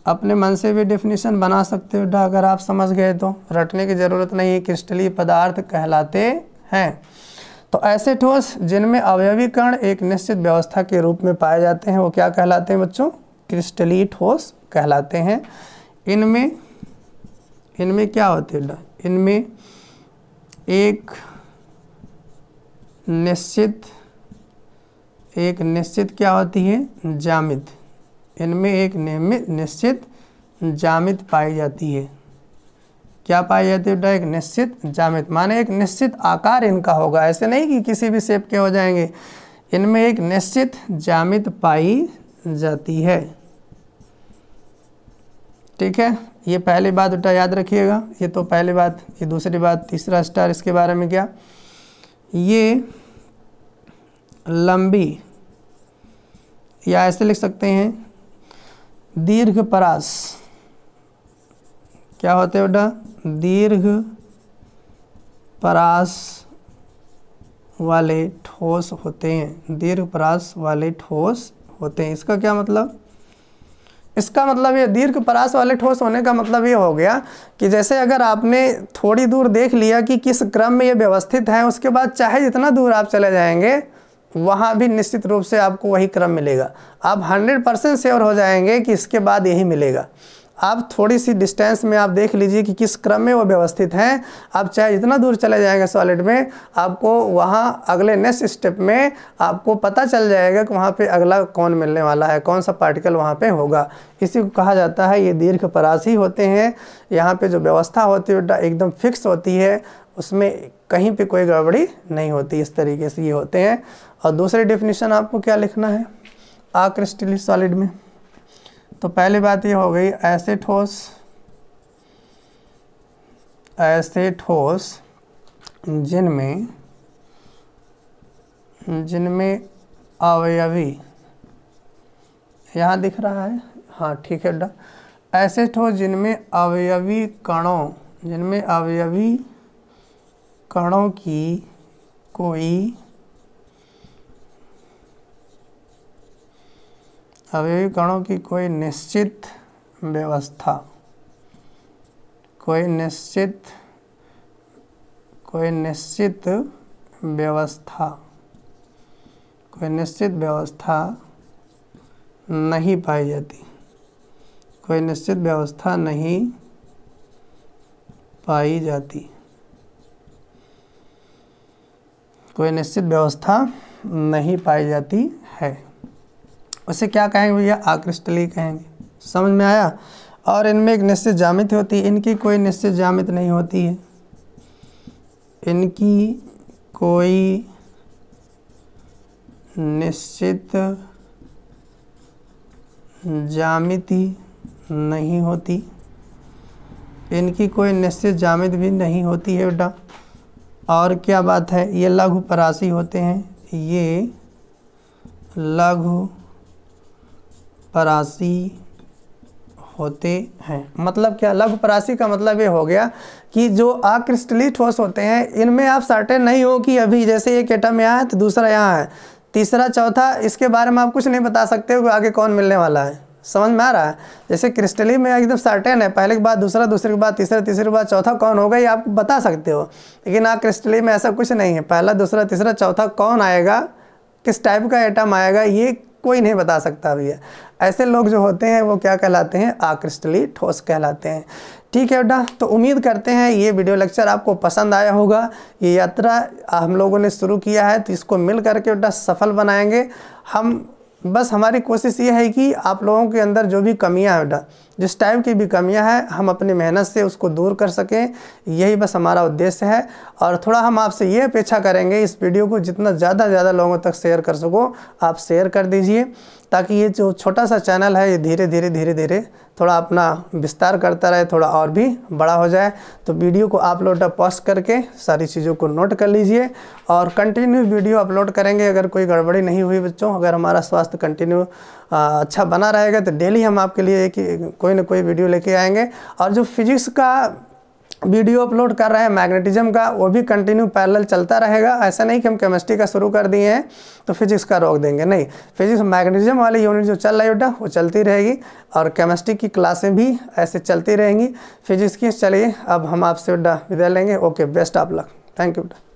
अपने मन से भी डेफिनेशन बना सकते हो अगर आप समझ गए तो रटने की ज़रूरत नहीं है क्रिस्टलीय पदार्थ कहलाते हैं तो ऐसे ठोस जिनमें अवयवीकरण एक निश्चित व्यवस्था के रूप में पाए जाते हैं वो क्या कहलाते हैं बच्चों क्रिस्टली ठोस कहलाते हैं इनमें इनमें क्या होते हैं इनमें एक निश्चित एक निश्चित क्या होती है जामित इनमें एक नियमित निश्चित जामित पाई जाती है क्या पाई जाती है बेटा एक निश्चित जामित माने एक निश्चित आकार इनका होगा ऐसे नहीं कि किसी भी शेप के हो जाएंगे इनमें एक निश्चित जामित पाई जाती है ठीक है ये पहली बात बेटा याद रखिएगा ये तो पहली बात ये दूसरी बात तीसरा स्टार इसके बारे में क्या ये लंबी या ऐसे लिख सकते हैं दीर्घ परास क्या होते हैं बेटा दीर्घ परास वाले ठोस होते हैं दीर्घ परास वाले ठोस होते हैं इसका क्या मतलब इसका मतलब ये दीर्घ परास वाले ठोस होने का मतलब ये हो गया कि जैसे अगर आपने थोड़ी दूर देख लिया कि किस क्रम में ये व्यवस्थित है उसके बाद चाहे जितना दूर आप चले जाएंगे वहाँ भी निश्चित रूप से आपको वही क्रम मिलेगा आप 100 परसेंट श्योर हो जाएंगे कि इसके बाद यही मिलेगा आप थोड़ी सी डिस्टेंस में आप देख लीजिए कि किस क्रम में वो व्यवस्थित हैं आप चाहे जितना दूर चले जाएंगे सॉलिड में आपको वहाँ अगले नेक्स्ट स्टेप में आपको पता चल जाएगा कि वहाँ पे अगला कौन मिलने वाला है कौन सा पार्टिकल वहाँ पे होगा इसी को कहा जाता है ये दीर्घ परासी होते हैं यहाँ पे जो व्यवस्था होती है एकदम फिक्स होती है उसमें कहीं पर कोई गड़बड़ी नहीं होती इस तरीके से ये होते हैं और दूसरी डेफिनेशन आपको क्या लिखना है आक्रिस्टली सॉलिड में तो पहली बात ये हो गई ऐसे ठोस ऐसे ठोस जिनमें जिनमें अवयवी यहाँ दिख रहा है हाँ ठीक है डा ऐसे ठोस जिनमें अवयवी कणों जिनमें अवयवी कणों की कोई अवयवी कणों की कोई निश्चित व्यवस्था कोई निश्चित कोई निश्चित व्यवस्था कोई निश्चित व्यवस्था नहीं पाई जाती कोई निश्चित व्यवस्था नहीं पाई जाती कोई निश्चित व्यवस्था नहीं पाई जाती है उसे क्या कहेंगे भैया आकृष्टली कहेंगे समझ में आया और इनमें एक निश्चित जामित होती है इनकी कोई निश्चित जामित नहीं होती है इनकी कोई निश्चित जामिति नहीं होती इनकी कोई निश्चित जामित भी नहीं होती है बेटा और क्या बात है ये लघु परासी होते हैं ये लघु परासी होते हैं मतलब क्या लघु परासी का मतलब ये हो गया कि जो अक्रिस्टली ठोस होते हैं इनमें आप सर्टेन नहीं हो कि अभी जैसे एक एटम यहाँ है तो दूसरा यहाँ है तीसरा चौथा इसके बारे में आप कुछ नहीं बता सकते हो कि आगे कौन मिलने वाला है समझ में आ रहा है जैसे क्रिस्टली में एकदम सर्टेन है पहले के बाद दूसरा दूसरे के बाद तीसरा तीसरे के बाद चौथा कौन होगा ये आप बता सकते हो लेकिन आप क्रिस्टली में ऐसा कुछ नहीं है पहला दूसरा तीसरा चौथा कौन आएगा किस टाइप का एटम आएगा ये कोई नहीं बता सकता भैया ऐसे लोग जो होते हैं वो क्या कहलाते हैं आकृष्टली ठोस कहलाते हैं ठीक है बेटा तो उम्मीद करते हैं ये वीडियो लेक्चर आपको पसंद आया होगा ये यात्रा हम लोगों ने शुरू किया है तो इसको मिल करके बेटा सफल बनाएंगे हम बस हमारी कोशिश ये है कि आप लोगों के अंदर जो भी कमियां हैं जिस टाइप की भी कमियां हैं हम अपनी मेहनत से उसको दूर कर सकें यही बस हमारा उद्देश्य है और थोड़ा हम आपसे ये अपेक्षा करेंगे इस वीडियो को जितना ज़्यादा ज़्यादा लोगों तक शेयर कर सको आप शेयर कर दीजिए ताकि ये जो छोटा सा चैनल है ये धीरे धीरे धीरे धीरे थोड़ा अपना विस्तार करता रहे थोड़ा और भी बड़ा हो जाए तो वीडियो को आप लोग पॉज करके सारी चीज़ों को नोट कर लीजिए और कंटिन्यू वीडियो अपलोड करेंगे अगर कोई गड़बड़ी नहीं हुई बच्चों अगर हमारा स्वास्थ्य कंटिन्यू अच्छा बना रहेगा तो डेली हम आपके लिए एक कोई ना कोई वीडियो लेके आएंगे और जो फिजिक्स का वीडियो अपलोड कर रहे हैं मैग्नेटिज्म का वो भी कंटिन्यू पैरेलल चलता रहेगा ऐसा नहीं कि हम केमिस्ट्री का शुरू कर दिए हैं तो फिजिक्स का रोक देंगे नहीं फिजिक्स मैग्नेटिज्म वाली यूनिट जो चल रही बेटा वो चलती रहेगी और केमिस्ट्री की क्लासें भी ऐसे चलती रहेंगी फिजिक्स की चलिए अब हम आपसे बेटा विदा लेंगे okay best of luck thank you बेटा